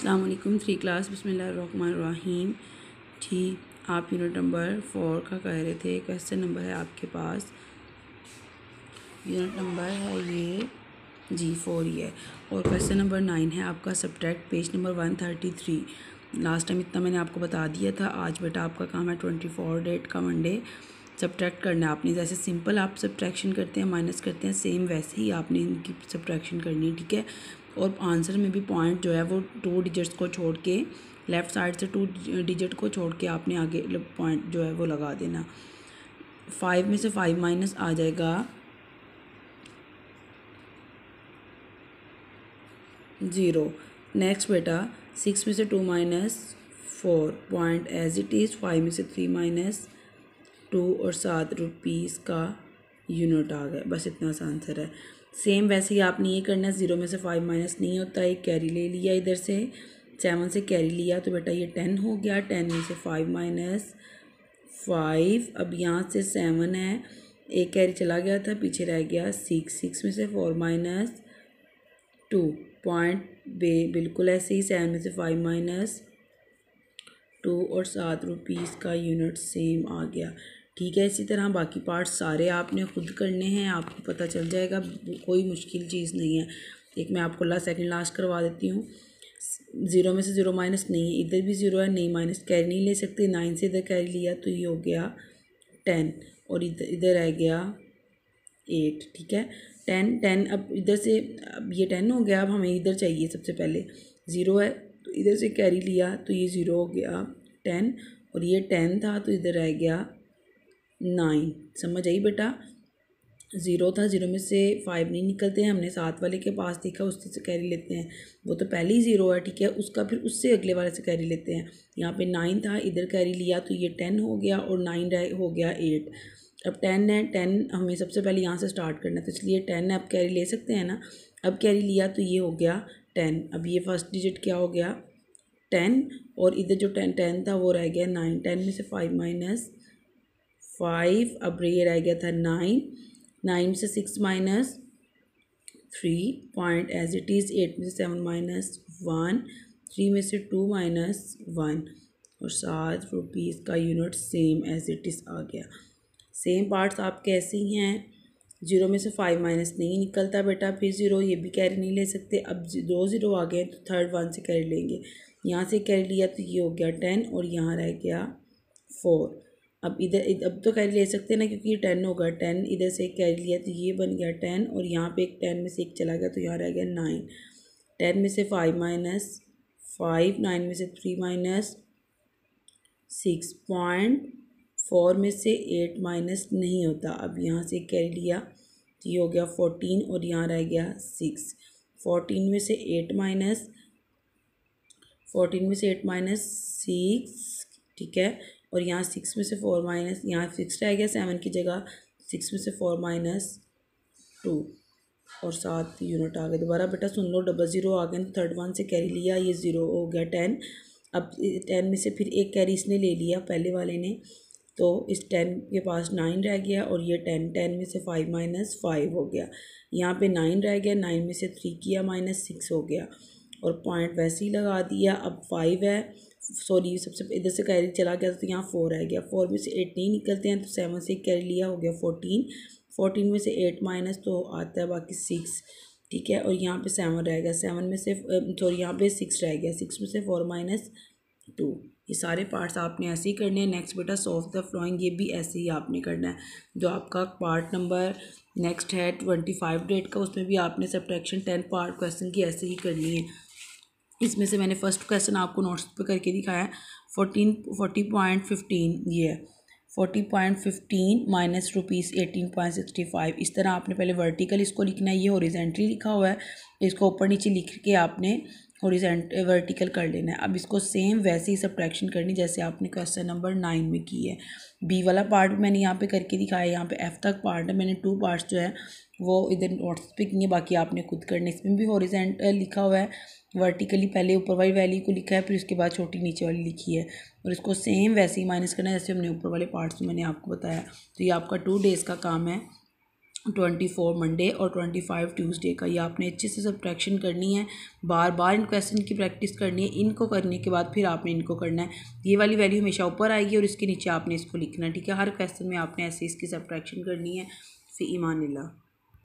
अल्लाम three class बसमीम जी आप यूनिट नंबर फोर का कह रहे थे क्वेश्चन नंबर है आपके पास यूनिट नंबर है ये जी फोर ही है और क्वेश्चन नंबर नाइन है आपका subtract page number one thirty three last time इतना मैंने आपको बता दिया था आज बेटा आपका काम है ट्वेंटी फोर डेट का मंडे सब्ट्रैक्ट करना है आपने जैसे सिंपल आप सब्ट्रैक्शन करते हैं माइनस करते हैं सेम वैसे ही आपने इनकी सब्ट्रैक्शन करनी है ठीक है और आंसर में भी पॉइंट जो है वो टू डिजिट्स को छोड़ के लेफ़्ट साइड से टू डिजिट को छोड़ के आपने आगे पॉइंट जो है वो लगा देना फाइव में से फाइव माइनस आ जाएगा ज़ीरो नेक्स्ट बेटा सिक्स में से two minus four point as it is five में से थ्री माइनस टू और सात रुपीज़ का यूनिट आ गया बस इतना सा आंसर है सेम वैसे ही आपने ये करना है ज़ीरो में से फाइव माइनस नहीं होता एक कैरी ले लिया इधर से सेवन से कैरी लिया तो बेटा ये टेन हो गया टेन में से फाइव माइनस फाइव अब यहाँ से सेवन है एक कैरी चला गया था पीछे रह गया सिक्स सिक्स में से फोर माइनस टू पॉइंट बे बिल्कुल ऐसे ही सेवन में से फाइव माइनस टू और सात रुपीज़ का यूनिट सेम आ गया ठीक है इसी तरह बाकी पार्ट्स सारे आपने खुद करने हैं आपको पता चल जाएगा कोई मुश्किल चीज़ नहीं है एक मैं आपको ला सेकेंड लास्ट करवा देती हूँ ज़ीरो में से ज़ीरो माइनस नहीं है इधर भी ज़ीरो है नहीं माइनस कैरी नहीं ले सकते नाइन से इधर कैरी लिया तो ये हो गया टेन और इधर इधर रह गया एट ठीक है टेन टेन अब इधर से अब ये टेन हो गया अब हमें इधर चाहिए सबसे पहले ज़ीरो है तो इधर से कैरी लिया तो ये ज़ीरो हो गया टेन और ये टेन था तो इधर रह गया नाइन समझ आई बेटा ज़ीरो था ज़ीरो में से फाइव नहीं निकलते हैं हमने सात वाले के पास देखा उससे से कैरी लेते हैं वो तो पहले ही ज़ीरो है ठीक है उसका फिर उससे अगले वाले से कैरी लेते हैं यहाँ पे नाइन था इधर कैरी लिया तो ये टेन हो गया और नाइन हो गया एट अब टेन है टेन हमें सबसे पहले यहाँ से स्टार्ट करना है तो इसलिए टेन अब कैरी ले सकते हैं ना अब कैरी लिया तो ये हो गया टेन अब ये फर्स्ट डिजिट क्या हो गया टेन और इधर जो टेन टेन था वो रह गया नाइन टेन में से फाइव माइनस फाइव अब ये रह गया था नाइन नाइन से six minus three point as it is eight में से सेवन माइनस वन थ्री में से टू माइनस वन और सात रुपीज़ का unit same as it is आ गया सेम पार्ट्स आप कैसे हैं जीरो में से फाइव माइनस नहीं निकलता बेटा फिर ज़ीरो ये भी कैरी नहीं ले सकते अब दो ज़ीरो आ गए तो थर्ड वन से कैरी लेंगे यहाँ से कैरी लिया तो ये हो गया टेन और यहाँ रह गया फोर अब इधर अब तो कैरी ले सकते हैं ना क्योंकि ये टेन होगा टेन इधर से एक कैरी लिया तो ये बन गया टेन और यहाँ पे एक टेन में से एक चला गया तो यहाँ रह गया नाइन टेन में से फाइव माइनस फाइव नाइन में से three minus six point four में से एट माइनस नहीं होता अब यहाँ से कैरी लिया तो ये हो गया फोर्टीन और यहाँ रह गया सिक्स फोर्टीन में से एट माइनस फोर्टीन में से एट माइनस सिक्स ठीक है और यहाँ सिक्स में से फोर माइनस यहाँ सिक्स रह गया सेवन की जगह सिक्स में से फोर माइनस टू और सात यूनिट आ गए दोबारा बेटा सुन लो डबल ज़ीरो आ गए थर्ड वन से कैरी लिया ये ज़ीरो हो गया टेन अब टेन में से फिर एक कैरी इसने ले लिया पहले वाले ने तो इस टेन के पास नाइन रह गया और ये टेन टेन में से फाइव माइनस फाइव हो गया यहाँ पे नाइन रह गया नाइन में से थ्री किया माइनस सिक्स हो गया और पॉइंट वैसे ही लगा दिया अब फाइव है सॉरी सबसे इधर से कैरी चला गया तो यहाँ फोर आ गया फोर में से एट नहीं निकलते हैं तो सेवन से कैरी लिया हो गया फोर्टीन फोर्टीन में से एट माइनस तो आता है बाकी सिक्स ठीक है और यहाँ पे सेवन रहेगा सेवन में से सॉरी यहाँ पे सिक्स रह गया सिक्स में से फोर माइनस टू ये सारे पार्ट्स आपने ऐसे ही करने हैं नेक्स्ट बेटा सॉफ्ट द फ्लोइंग ये भी ऐसे ही आपने करना है जो आपका पार्ट नंबर नेक्स्ट है ट्वेंटी फाइव डेट का उसमें भी आपने सब्ट्रैक्शन टेन पार्ट क्वेश्चन की ऐसे ही करनी है इसमें से मैंने फर्स्ट क्वेश्चन आपको नोट्स पे करके दिखाया है फोर्टीन फोर्टी पॉइंट फिफ्टीन ये है forty point fifteen minus rupees eighteen point sixty five इस तरह आपने पहले वर्टिकल इसको लिखना है ये हॉरिजेंटली लिखा हुआ है इसको ऊपर नीचे लिख के आपने हॉरिजेंट वर्टिकल कर लेना है अब इसको सेम वैसे ही सब्ट्रैक्शन करनी जैसे आपने क्वेश्चन नंबर नाइन में की है बी वाला पार्ट मैंने यहाँ पे करके दिखाया यहाँ पे एफ तक पार्ट है मैंने टू पार्ट्स जो है वो इधर नॉर्थ पे किए बाकी आपने खुद करने इसमें भी हॉरिजेंटल लिखा हुआ है वर्टिकली पहले ऊपर वाली वैली को लिखा है फिर उसके बाद छोटी नीचे वाली लिखी है और इसको सेम वैसे ही माइनस करना है जैसे हमने ऊपर वाले पार्ट्स में मैंने आपको बताया तो ये आपका टू डेज़ का काम है ट्वेंटी फोर मंडे और ट्वेंटी फाइव ट्यूसडे का ये आपने अच्छे से सब्ट्रैक्शन करनी है बार बार इन क्वेश्चन की प्रैक्टिस करनी है इनको करने के बाद फिर आपने इनको करना है ये वाली वैल्यू हमेशा ऊपर आएगी और इसके नीचे आपने इसको लिखना ठीक है हर क्वेश्चन में आपने ऐसे इसकी सब्ट्रैक्शन करनी है फिर ईमान ला